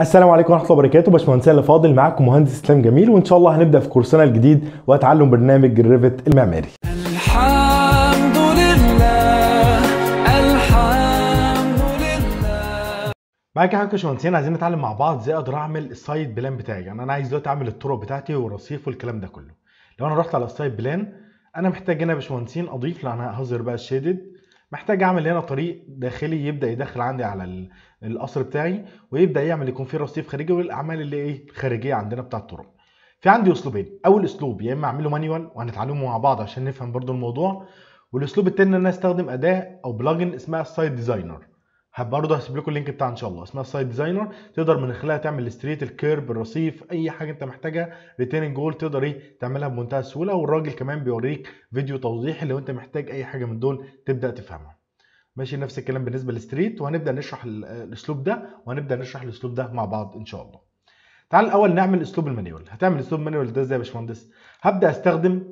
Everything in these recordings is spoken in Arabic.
السلام عليكم ورحمه الله وبركاته باشمهندس اللي فاضل معاكم مهندس اسلام جميل وان شاء الله هنبدا في كورسنا الجديد وتعلم برنامج الريفت المعماري الحمد لله الحمد لله معاك حضرتك يا باشمهندس عايزين نتعلم مع بعض ازاي اقدر اعمل السايد بلان بتاعي يعني انا عايز دلوقتي اعمل الطرق بتاعتي والرصيف والكلام ده كله لو انا رحت على السايد بلان انا محتاج هنا يا باشمهندسين اضيف لان انا هظهر بقى الشيدد محتاج اعمل هنا طريق داخلي يبدا يدخل عندي على القصر بتاعي ويبدا يعمل يكون فيه رصيف خارجي والاعمال اللي ايه خارجيه عندنا بتاع الطرق في عندي اسلوبين اول اسلوب يا اما اعمله مانيوال وهنتعلمه مع بعض عشان نفهم برضو الموضوع والاسلوب التاني ان انا استخدم اداه او بلجن اسمها سايد ديزاينر برضه هسيب لكم اللينك بتاعها ان شاء الله اسمها سايد ديزاينر تقدر من خلالها تعمل ستريت الكيرب الرصيف اي حاجه انت محتاجها ريتيرن جول تقدر ايه تعملها بمنتهى السهوله والراجل كمان بيوريك فيديو توضيحي لو انت محتاج اي حاجه من دول تبدا تفهمها ماشي نفس الكلام بالنسبه للستريت وهنبدا نشرح الاسلوب ده وهنبدا نشرح الاسلوب ده مع بعض ان شاء الله تعال الاول نعمل اسلوب المانيوال هتعمل اسلوب المانيوال ده ازاي يا باشمهندس هبدا استخدم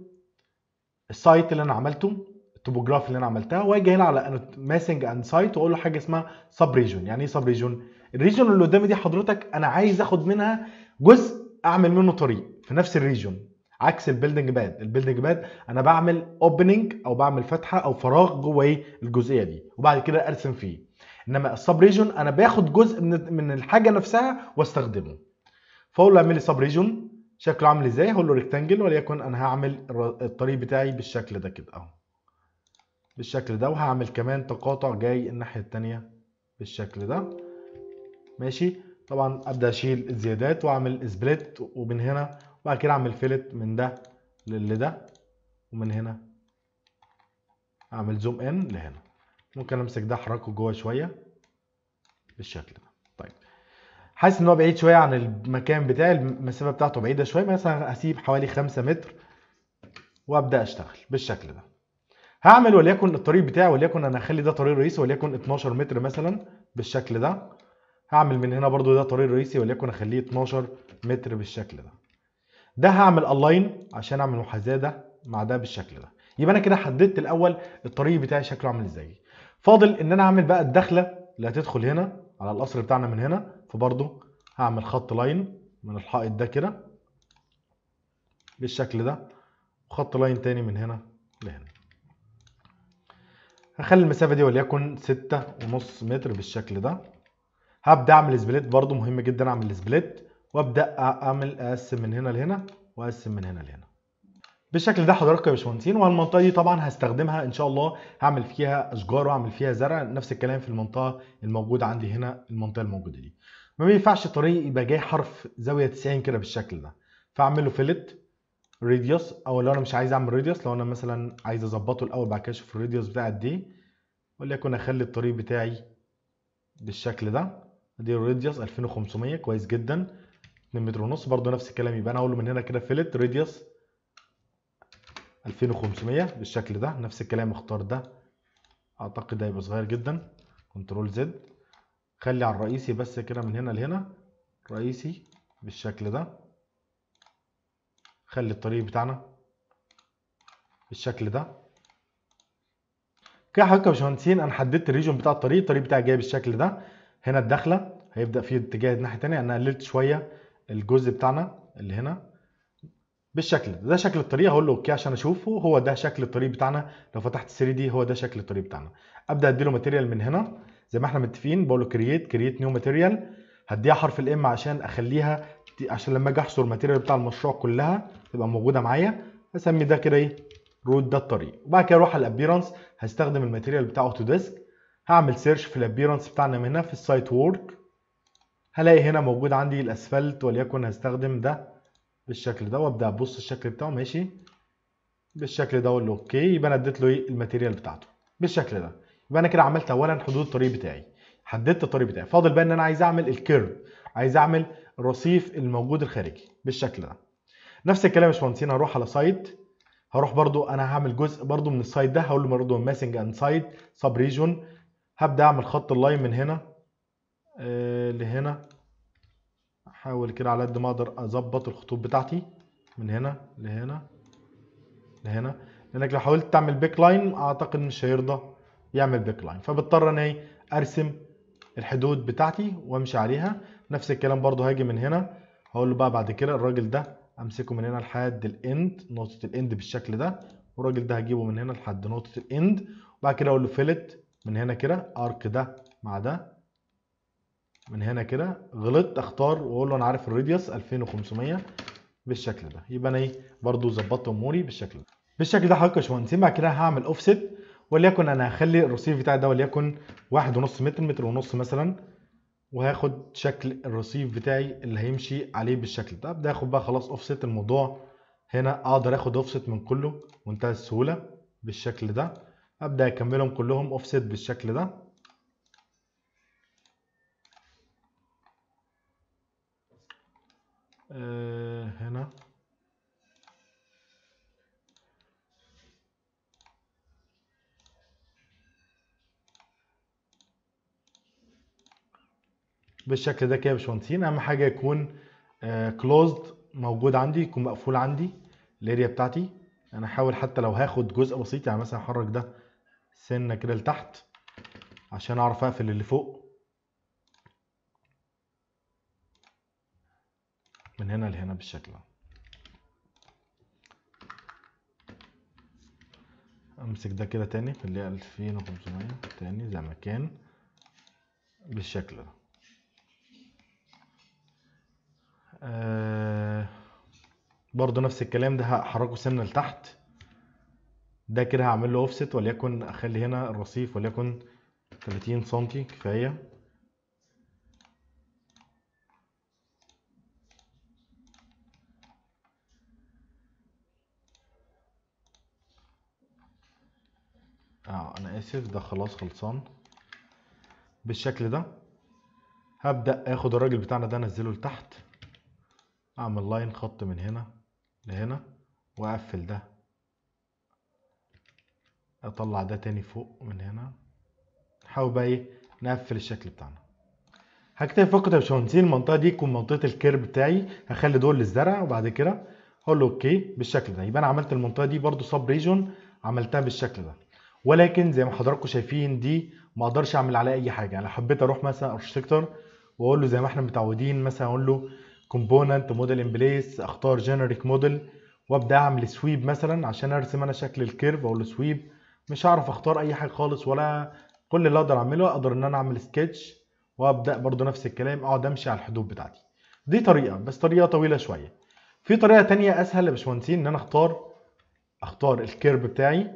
السايت اللي انا عملته التوبوجرافي اللي انا عملتها واجي هنا على ماسنج اند سايت واقول له حاجه اسمها سب ريجون يعني ايه سب ريجون الريجون اللي قدامي دي حضرتك انا عايز اخد منها جزء اعمل منه طريق في نفس الريجون عكس البيلدنج باد البيلدنج باد انا بعمل اوبننج او بعمل فتحه او فراغ جوه إيه؟ الجزئيه دي وبعد كده ارسم فيه انما السب ريجون انا باخد جزء من من الحاجه نفسها واستخدمه فاقول له اعمل لي سب ريجون شكله عامل ازاي هقول له ريكتانجل وليكن انا هعمل الطريق بتاعي بالشكل ده كده اهو بالشكل ده وهعمل كمان تقاطع جاي الناحية التانية بالشكل ده ماشي طبعا ابدا اشيل الزيادات واعمل سبليت ومن هنا وبعد كده اعمل فيلت من ده لده ومن هنا اعمل زوم ان لهنا ممكن امسك ده احركه جوه شويه بالشكل ده طيب حاسس ان هو بعيد شويه عن المكان بتاعي المسافه بتاعته بعيده شويه مثلا هسيب حوالي خمسة متر وابدا اشتغل بالشكل ده هعمل وليكن الطريق بتاعي وليكن انا هخلي ده طريق رئيسي وليكن 12 متر مثلا بالشكل ده هعمل من هنا برضو ده طريق رئيسي وليكن اخليه 12 متر بالشكل ده ده هعمل الاين عشان اعمل محاذاه ده مع ده بالشكل ده يبقى انا كده حددت الاول الطريق بتاعي شكله عامل ازاي فاضل ان انا اعمل بقى الدخله اللي هتدخل هنا على القصر بتاعنا من هنا فبرضو هعمل خط لاين من الحائط ده كده بالشكل ده وخط لاين تاني من هنا اخلي المسافه دي وليكن ستة ونص متر بالشكل ده هبدا اعمل سبليت برده مهم جدا اعمل سبليت وابدا اعمل اقسم من هنا لهنا واقسم من هنا لهنا بالشكل ده حضراتكم يا باشمهندسين والمنطقه دي طبعا هستخدمها ان شاء الله هعمل فيها اشجار واعمل فيها زرع نفس الكلام في المنطقه الموجوده عندي هنا المنطقه الموجوده دي ما بينفعش الطريق يبقى جاي حرف زاويه 90 كده بالشكل ده فاعمل له فيلت radius او لو انا مش عايز اعمل radius لو انا مثلا عايز اظبطه الاول بعد كده اشوف radius بتاعي قد ايه وليكن اخلي الطريق بتاعي بالشكل ده ادي radius 2500 كويس جدا 2 متر ونص برده نفس الكلام يبقى انا اقول له من هنا كده فيلت radius 2500 بالشكل ده نفس الكلام اختار ده اعتقد ده هيبقى صغير جدا كنترول زد خلي على الرئيسي بس كده من هنا لهنا رئيسي بالشكل ده خلي الطريق بتاعنا بالشكل ده كده حضرتك يا باشمهندسين انا حددت الريجون بتاع الطريق الطريق بتاعي جاي بالشكل ده هنا الداخله هيبدا في اتجاه الناحيه الثانيه انا قللت شويه الجزء بتاعنا اللي هنا بالشكل ده ده شكل الطريق هقول له اوكي عشان اشوفه هو ده شكل الطريق بتاعنا لو فتحت 3 دي هو ده شكل الطريق بتاعنا ابدا اديله ماتيريال من هنا زي ما احنا متفقين بقول له كرييت كرييت نيو ماتيريال هديها حرف الام عشان اخليها عشان لما اجي احصر الماتيريال بتاع المشروع كلها تبقى موجوده معايا هسمي ده كده ايه رود ده الطريق وبعد كده اروح على الابيرنس هستخدم الماتيريال بتاع اوتو ديسك هعمل سيرش في الابيرنس بتاعنا من هنا في السايت وورك هلاقي هنا موجود عندي الاسفلت وليكن هستخدم ده بالشكل ده وابدا ابص الشكل بتاعه ماشي بالشكل ده اقول له اوكي يبقى انا اديت له ايه الماتيريال بتاعته بالشكل ده يبقى انا كده عملت اولا حدود الطريق بتاعي حددت الطريق بتاعي فاضل بقى ان انا عايز اعمل الكيرف عايز اعمل الرصيف الموجود الخارجي بالشكل ده نفس الكلام يا باشمهندسين هروح على سايت هروح برضو انا هعمل جزء برضو من السايت ده هقول له برضو ماسنج اند سايت سب ريجون هبدا اعمل خط اللاين من هنا آه، لهنا احاول كده على قد ما اقدر اظبط الخطوط بتاعتي من هنا لهنا لهنا لانك لو حاولت تعمل بيك لاين اعتقد مش هيرضى يعمل بيك لاين فبضطر اني إيه، ارسم الحدود بتاعتي وامشي عليها نفس الكلام برضو هاجي من هنا هقول له بقى بعد كده الراجل ده امسكه من هنا لحد الاند نقطه الاند بالشكل ده والراجل ده هجيبه من هنا لحد نقطه الاند وبعد كده اقول له فيلت من هنا كده ارك ده مع ده من هنا كده غلطت اختار واقول له انا عارف الراديوس 2500 بالشكل ده يبقى انا ايه برده ظبطت اموري بالشكل ده بالشكل ده حضرتك يا باشمهندسين بعد كده هعمل اوفست وليكن انا هخلي الرصيف بتاعي ده وليكن 1.5 متر متر ونص مثلا وهاخد شكل الرصيف بتاعي اللي هيمشي عليه بالشكل ده ابدا اخد بقى خلاص اوفست الموضوع هنا اقدر اخد اوفست من كله منتهى السهوله بالشكل ده ابدا اكملهم كلهم اوفست بالشكل ده آه، هنا بالشكل ده كده يا باشمهندسين اهم حاجه يكون كلوزد آه، موجود عندي يكون مقفول عندي الاريا بتاعتي انا هحاول حتى لو هاخد جزء بسيط يعني مثلا احرك ده سنه كده لتحت عشان اعرف اقفل اللي فوق من هنا لهنا بالشكل ده امسك ده كده تاني خليها 2500 تاني زي ما كان بالشكل ده آه برضو نفس الكلام ده هحركه سنة لتحت ده كده هعمل له اوفست وليكن اخلي هنا الرصيف وليكن 30 سنتي كفاية اه انا اسف ده خلاص خلصان بالشكل ده هبدأ اخد الراجل بتاعنا ده انزله لتحت اعمل لاين خط من هنا لهنا واقفل ده اطلع ده تاني فوق من هنا نحاول بقى ايه نقفل الشكل بتاعنا هكتب فقط يا باشمهندسين المنطقه دي تكون منطقه الكيرب بتاعي هخلي دول للزرع وبعد كده اقول له اوكي بالشكل ده يبقى انا عملت المنطقه دي برده سب ريجون عملتها بالشكل ده ولكن زي ما حضراتكم شايفين دي ما اقدرش اعمل عليها اي حاجه انا يعني حبيت اروح مثلا ارشتكتر واقول له زي ما احنا متعودين مثلا اقول له كومبوننت موديل ان بليس اختار جينيريك موديل وابدا اعمل سويب مثلا عشان ارسم انا شكل الكيرف او السويب مش هعرف اختار اي حاجه خالص ولا كل اللي اقدر اعمله اقدر ان انا اعمل سكتش وابدا برضو نفس الكلام اقعد امشي على الحدود بتاعتي دي طريقه بس طريقه طويله شويه في طريقه تانية اسهل يا باشمهندسين ان انا اختار اختار الكيرب بتاعي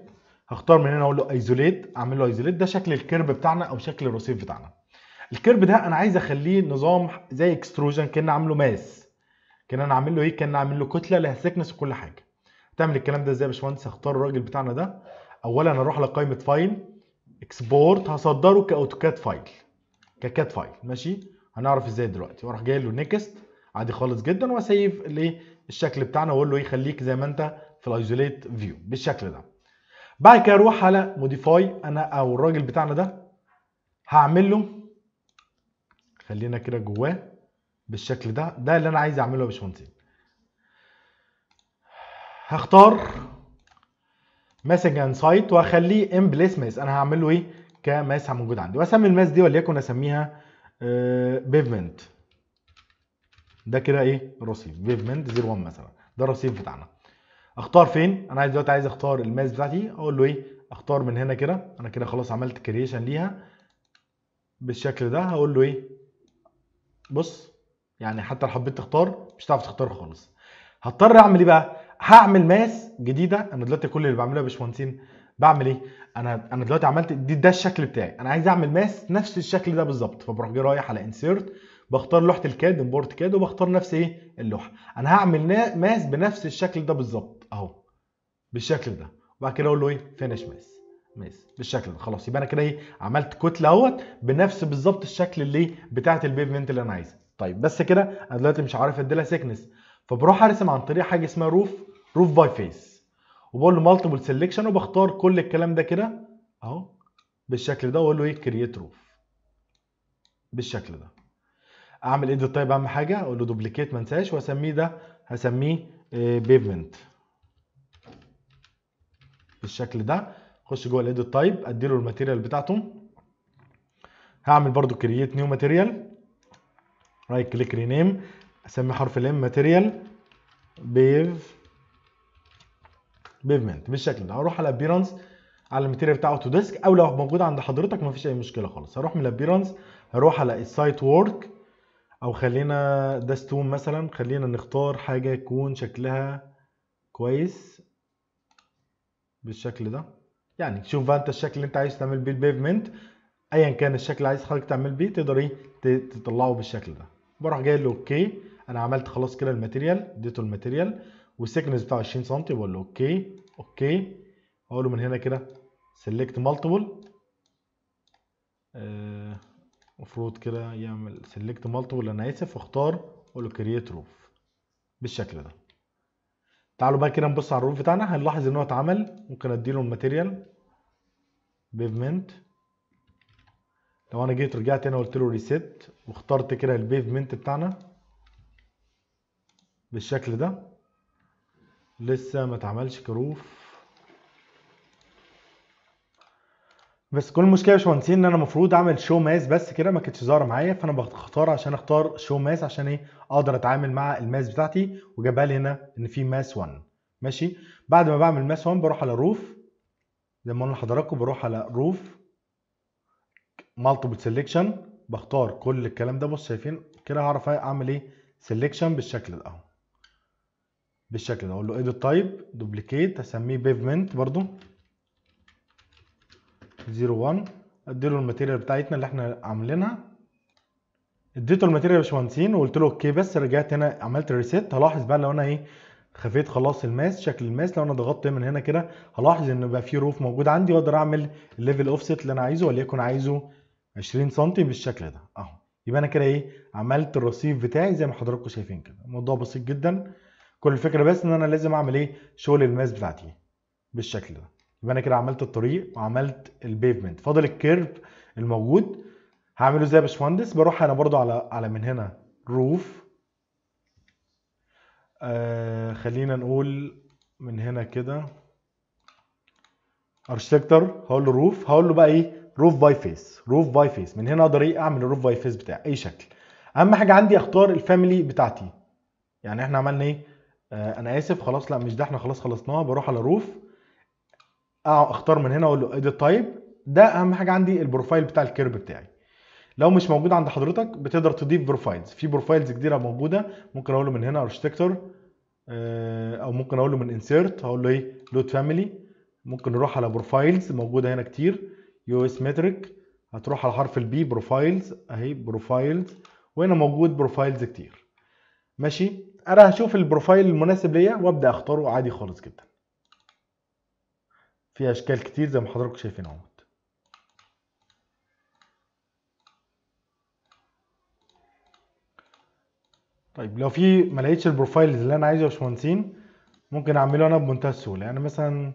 هختار من هنا اقول له ايزوليت اعمل له ايزوليت ده شكل الكيرب بتاعنا او شكل الرصيف بتاعنا الكيرب ده انا عايز اخليه نظام زي اكستروجن كان عامله ماس كان انا عامل له ايه كان عامل له كتله لها سكنس وكل حاجه تعمل الكلام ده ازاي يا باشمهندس هختار الراجل بتاعنا ده اولا اروح لقائمه فايل اكسبورت هصدره كاوتوكاد فايل ككات فايل ماشي هنعرف ازاي دلوقتي واروح جاي له نيكست عادي خالص جدا واسيف الايه الشكل بتاعنا واقول له ايه خليك زي ما انت في الايزوليت فيو بالشكل ده بعد كده اروح على موديفاي انا او الراجل بتاعنا ده هعمل له خلينا كده جواه بالشكل ده ده اللي انا عايز اعمله يا باشمهندسين هختار ماسنج اند سايت واخليه ان بليس ماس انا هعمل له ايه كماس موجود عندي واسمي الماس دي وليكن اسميها بيفمنت آه، ده كده ايه رصيف بيفمنت 01 مثلا ده الرصيف بتاعنا اختار فين انا عايز دلوقتي عايز اختار الماس بتاعتي اقول له ايه اختار من هنا كده انا كده خلاص عملت كرييشن ليها بالشكل ده هقول له ايه بص يعني حتى لو حبيت تختار مش هتعرف تختار خالص هضطر اعمل ايه بقى هعمل ماس جديده انا دلوقتي كل اللي بعمله يا باشمهندسين بعمل ايه انا انا دلوقتي عملت دي ده الشكل بتاعي انا عايز اعمل ماس نفس الشكل ده بالظبط فبروح جاي رايح على انسيرت بختار لوحه الكاد امبورت كاد وبختار نفس ايه اللوحه انا هعمل ماس بنفس الشكل ده بالظبط اهو بالشكل ده وبعد كده اقول له ايه فينش ماس ماشي بالشكل ده خلاص يبقى انا كده ايه عملت كتله اهوت بنفس بالظبط الشكل اللي بتاعت البيفمنت اللي انا عايزها طيب بس كده انا دلوقتي مش عارف اديلها سيكنس فبروح ارسم عن طريق حاجه اسمها روف روف باي فيس وبقول له مالتيبل سيلكشن وبختار كل الكلام ده كده اهو بالشكل ده واقول له ايه كرييت روف بالشكل ده اعمل ايديت طيب اهم حاجه اقول له دوبليكيت ما انساش واسميه ده هسميه آه، بيفمنت بالشكل ده اخش جوه الايديت تايب ادي له الماتيريال بتاعته هعمل برده كرييت نيو ماتيريال رايت كليك رينيم اسمي حرف الام ماتيريال بيف بيفمنت بالشكل ده هروح على ابيرانس على الماتيريال بتاع اوتو ديسك او لو موجود عند حضرتك مفيش اي مشكله خالص هروح من الابيرانس هروح على السايت وورك او خلينا ستون مثلا خلينا نختار حاجه يكون شكلها كويس بالشكل ده يعني شوف بقى انت الشكل اللي انت عايز تعمل بيه البيفمنت ايا كان الشكل اللي عايز حضرتك تعمل بيه تقدر ايه تطلعه بالشكل ده بروح جاي له اوكي انا عملت خلاص كده الماتيريال اديته الماتيريال والسكنس بتاعه 20 سم بقول له اوكي اوكي اقول له من هنا كده سيلكت مالتيبل المفروض كده يعمل سيلكت مالتيبل انا اسف واختار اقول له كرييت روف بالشكل ده تعالوا بقى كده نبص على الروف بتاعنا هنلاحظ ان هو اتعمل ممكن اديله الماتيريال بيفمنت لو انا جيت رجعت هنا وقلت له ريسيت واخترت كده البيفمنت بتاعنا بالشكل ده لسه ما اتعملش كروف بس كل المشكله يا باشمهندسين ان انا المفروض اعمل شو ماس بس كده ما كانتش ظاهره معايا فانا بختار عشان اختار شو ماس عشان ايه اقدر اتعامل مع الماس بتاعتي وجابها لي هنا ان في ماس 1 ماشي بعد ما بعمل ماس 1 بروح على روف زي ما قلنا لحضراتكم بروح على روف مالتيبل سيلكشن بختار كل الكلام ده بص شايفين كده هعرف اعمل ايه سيلكشن بالشكل ده اهو بالشكل ده اقول له ايديت تايب دوبليكيت هسميه بيفمنت برده 01 اديله الماتيريال بتاعتنا اللي احنا عاملينها اديته الماتيريال يا باشمهندسين وقلت له اوكي بس رجعت هنا عملت ريسيت هلاحظ بقى لو انا ايه خفيت خلاص الماس شكل الماس لو انا ضغطت من هنا كده هلاحظ ان بقى في روف موجود عندي واقدر اعمل الليفل اوفست اللي انا عايزه وليكن عايزه 20 سم بالشكل ده اهو يبقى انا كده ايه عملت الرصيف بتاعي زي ما حضراتكم شايفين كده الموضوع بسيط جدا كل الفكره بس ان انا لازم اعمل ايه شغل الماس بتاعتي بالشكل ده يبقى انا كده عملت الطريق وعملت البيفمنت فاضل الكيرف الموجود هعمله ازاي يا باشمهندس بروح انا برضو على على من هنا روف آه خلينا نقول من هنا كده ارشتكتر هقول له روف هقول له بقى ايه روف باي فيس روف باي فيس من هنا اقدر ايه اعمل الروف باي فيس بتاع اي شكل اهم حاجه عندي اختار الفاميلي بتاعتي يعني احنا عملنا ايه آه انا اسف خلاص لا مش ده احنا خلاص خلصناها بروح على روف اه اختار من هنا اقول له ايديت تايب ده اهم حاجه عندي البروفايل بتاع الكيرف بتاعي لو مش موجود عند حضرتك بتقدر تضيف بروفايلز في بروفايلز كتيره موجوده ممكن اقول له من هنا ارشتكتور آه، او ممكن اقول له من انسيرت هقول له ايه لود فاميلي ممكن نروح على بروفايلز موجوده هنا كتير يو اس متريك هتروح على حرف البي بروفايلز اهي بروفايلز وهنا موجود بروفايلز كتير ماشي انا هشوف البروفايل المناسب ليا وابدا اختاره عادي خالص جدا في اشكال كتير زي ما حضراتكم شايفين اهو طيب لو في ما لقيتش البروفايلز اللي انا عايزه يا باشمهندسين ممكن اعمله انا بمنتهى السهوله يعني مثلا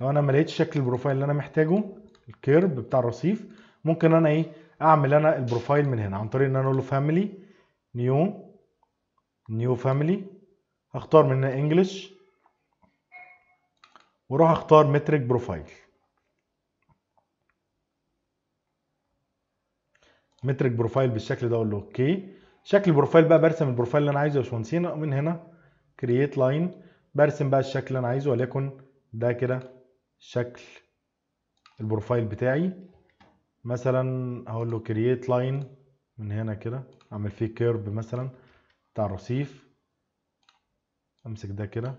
لو انا ما لقيتش شكل البروفايل اللي انا محتاجه الكيرب بتاع الرصيف ممكن انا ايه اعمل انا البروفايل من هنا عن طريق ان انا اقول له فاميلي نيو نيو فاميلي هختار من هنا انجلش واروح اختار مترك بروفايل مترك بروفايل بالشكل ده اقول له اوكي شكل البروفايل بقى برسم البروفايل اللي انا عايزه يا باشمهندسين من هنا كرييت لاين برسم بقى الشكل اللي انا عايزه وليكن ده كده شكل البروفايل بتاعي مثلا هقول له كرييت لاين من هنا كده اعمل فيه كيرب مثلا بتاع الرصيف امسك ده كده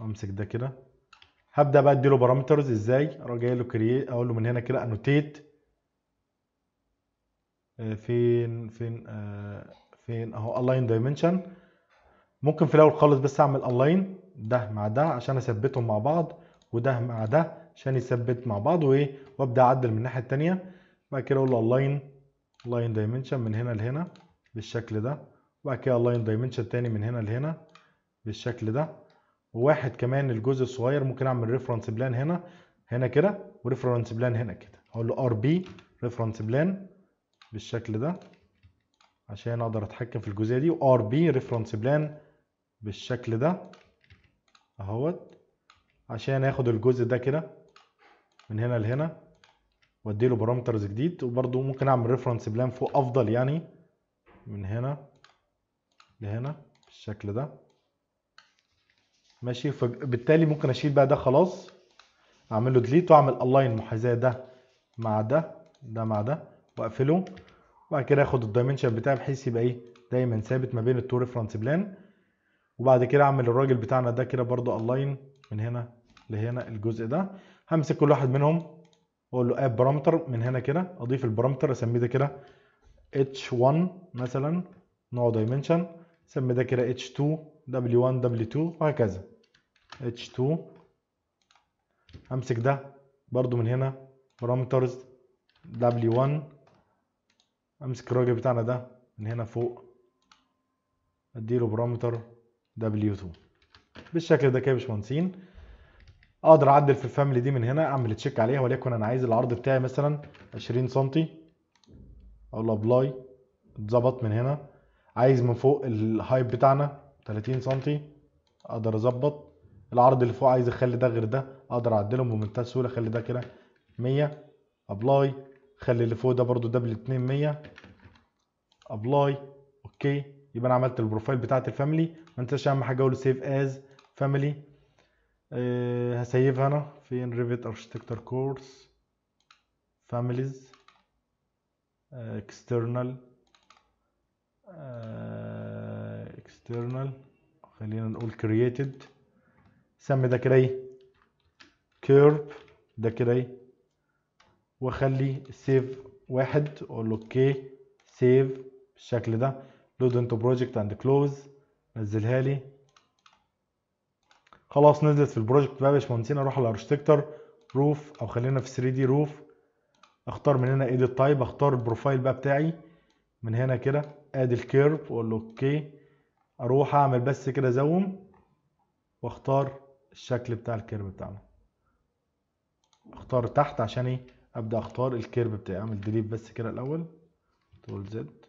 امسك ده كده هبدا بقى اديله بارامترز ازاي جاي له كرييت اقول له من هنا كده انوتيت آه، فين فين آه، فين اهو الاين دايمنشن ممكن في الاول خالص بس اعمل الاين ده مع ده عشان اثبتهم مع بعض وده مع ده عشان يثبت مع بعض وايه وابدا اعدل من الناحيه الثانيه بعد كده اقول له الاين الاين دايمنشن من هنا لهنا بالشكل ده وبعد كده الاين دايمنشن تاني من هنا لهنا بالشكل ده وواحد كمان الجزء الصغير ممكن اعمل ريفرنس بلان هنا هنا كده وريفرنس بلان هنا كده اقول له ار بي ريفرنس بلان بالشكل ده عشان اقدر اتحكم في الجزئيه دي وار بي ريفرنس بلان بالشكل ده اهوت عشان اخد الجزء ده كده من هنا لهنا وادي له بارامترز جديد وبرده ممكن اعمل ريفرنس بلان فوق افضل يعني من هنا لهنا بالشكل ده ماشي فبالتالي ممكن اشيل بقى ده خلاص اعمل له ديليت واعمل الاين محاذاه ده مع ده ده مع ده واقفله وبعد كده اخد الدايمنشن بتاعي بحيث يبقى ايه دايما ثابت ما بين التو ريفرنس بلان وبعد كده اعمل الراجل بتاعنا ده كده برضو الاين من هنا لهنا الجزء ده همسك كل واحد منهم واقول له اد بارامتر من هنا كده اضيف البارامتر اسميه ده كده اتش 1 مثلا نوع دايمنشن اسمي ده كده اتش 2 W1 W2 وهكذا H2 امسك ده برضو من هنا بارامترز W1 امسك الراجل بتاعنا ده من هنا فوق اديله بارامتر W2 بالشكل ده كده يا باشمهندسين اقدر اعدل في الفاميلي دي من هنا اعمل تشيك عليها وليكن انا عايز العرض بتاعي مثلا 20 سم اقول ابلاي اتظبط من هنا عايز من فوق الهايب بتاعنا 30 سم اقدر اظبط العرض اللي فوق عايز اخلي ده غير ده اقدر اعدله بمنتهى السهوله اخلي ده كده 100 ابلاي خلي اللي فوق ده برده ده بال 100 ابلاي اوكي يبقى انا عملت البروفايل بتاعت الفاميلي ما انساش اهم حاجه اقول سيف از فاميلي أه هسيفها انا فين ريفيت اركتكتشر كورس فاميليز اكسترنال external خلينا نقول created سمي ده كده ايه ده كده ايه واخلي سيف واحد اقول له اوكي سيف بالشكل ده لود انتو بروجكت اند كلوز نزلها لي خلاص نزلت في البروجكت بقى يا باشمهندسين اروح على الارشتكتر روف او خلينا في 3 دي روف اختار من هنا ايديت تايب اختار البروفايل بقى بتاعي من هنا كده ادي الكيرف واقول له اوكي اروح اعمل بس كده زوم واختار الشكل بتاع الكيرف بتاعنا اختار تحت عشان ايه ابدا اختار الكيرف بتاعي اعمل ديليت بس كده الاول تول زد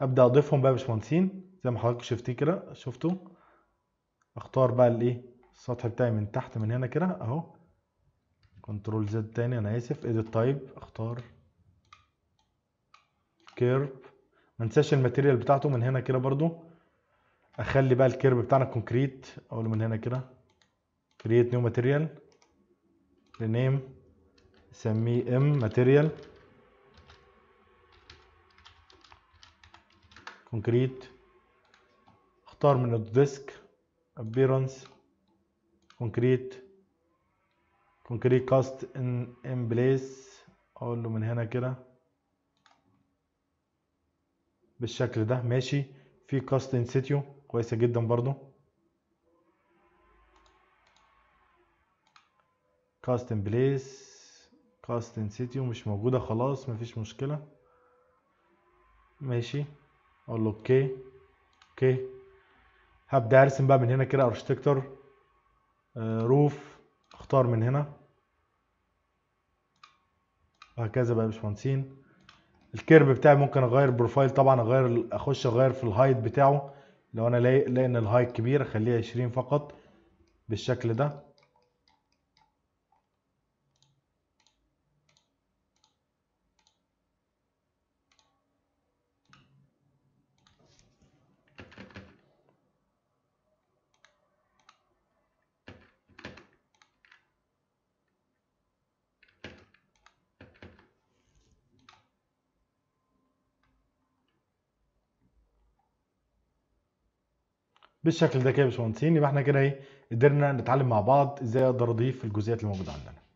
ابدا اضيفهم بقى يا باشمهندسين زي ما حضرتك شفتيه كده شفتوا اختار بقى الايه السطح بتاعي من تحت من هنا كده اهو كنترول زد تاني انا اسف ايديت تايب اختار كيرف ما انساش الماتيريال بتاعته من هنا كده برضو اخلي بقى الكيرب بتاعنا كونكريت اقوله من هنا كده كرييت نيو ماتيريال رينيم سميه ام ماتيريال كونكريت اختار من الديسك ابيرنس كونكريت كونكريت كاست ان ام بليس اقوله من هنا كده بالشكل ده ماشي في كاست ان سيتيو كويسه جدا برضو كاست ان بليس كاست ان سيتيو مش موجوده خلاص مفيش مشكله ماشي اقول له اوكي اوكي هبدا ارسم بقى من هنا كده ارشتكتور آه، روف اختار من هنا وهكذا بقى يا باشمهندسين الكيرب بتاعي ممكن اغير بروفايل طبعا اغير اخش اغير في الهايت بتاعه لو انا لاقي ان الهايت كبير اخليه 20 فقط بالشكل ده بالشكل ده كده يا باشمهندسين يبقى احنا كده ايه قدرنا نتعلم مع بعض ازاي اقدر اضيف الجزئيات اللي موجوده عندنا